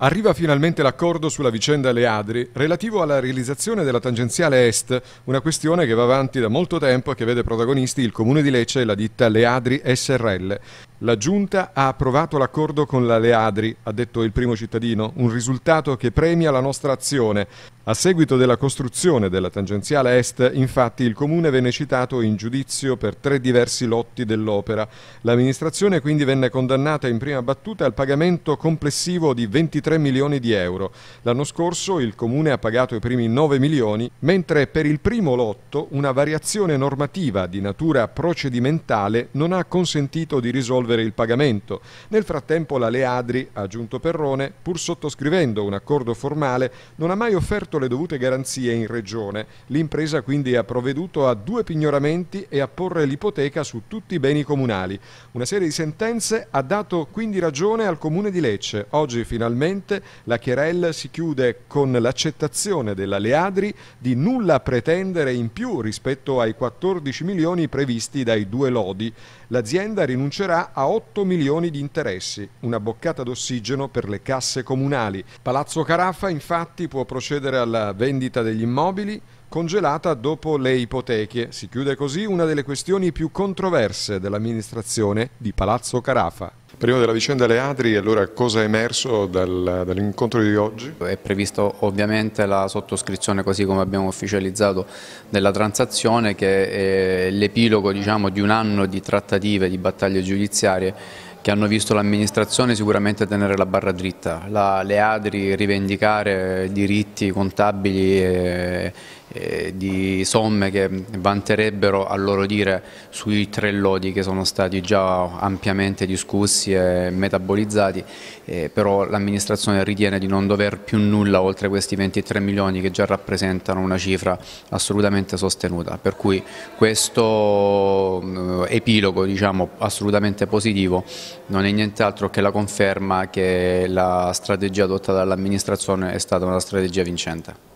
Arriva finalmente l'accordo sulla vicenda Leadri relativo alla realizzazione della tangenziale est, una questione che va avanti da molto tempo e che vede protagonisti il comune di Lecce e la ditta Leadri SRL. La Giunta ha approvato l'accordo con la Leadri, ha detto il primo cittadino, un risultato che premia la nostra azione. A seguito della costruzione della tangenziale est, infatti, il comune venne citato in giudizio per tre diversi lotti dell'opera. L'amministrazione quindi venne condannata in prima battuta al pagamento complessivo di 23 milioni di euro. L'anno scorso il comune ha pagato i primi 9 milioni, mentre per il primo lotto una variazione normativa di natura procedimentale non ha consentito di risolvere risolvere il pagamento. Nel frattempo la Leadri, ha aggiunto Perrone, pur sottoscrivendo un accordo formale, non ha mai offerto le dovute garanzie in regione. L'impresa quindi ha provveduto a due pignoramenti e a porre l'ipoteca su tutti i beni comunali. Una serie di sentenze ha dato quindi ragione al comune di Lecce. Oggi finalmente la Chierel si chiude con l'accettazione della Leadri di nulla pretendere in più rispetto ai 14 milioni previsti dai due lodi. L'azienda rinuncerà a 8 milioni di interessi, una boccata d'ossigeno per le casse comunali. Palazzo Caraffa infatti può procedere alla vendita degli immobili congelata dopo le ipoteche. Si chiude così una delle questioni più controverse dell'amministrazione di Palazzo Caraffa. Prima della vicenda Leadri, allora cosa è emerso dal, dall'incontro di oggi? È previsto ovviamente la sottoscrizione, così come abbiamo ufficializzato, della transazione che è l'epilogo diciamo, di un anno di trattative, di battaglie giudiziarie che hanno visto l'amministrazione sicuramente tenere la barra dritta, la, le Adri rivendicare diritti contabili e, eh, di somme che vanterebbero a loro dire sui tre lodi che sono stati già ampiamente discussi e metabolizzati, eh, però l'amministrazione ritiene di non dover più nulla oltre questi 23 milioni che già rappresentano una cifra assolutamente sostenuta, per cui questo eh, epilogo diciamo, assolutamente positivo non è nient'altro che la conferma che la strategia adottata dall'amministrazione è stata una strategia vincente.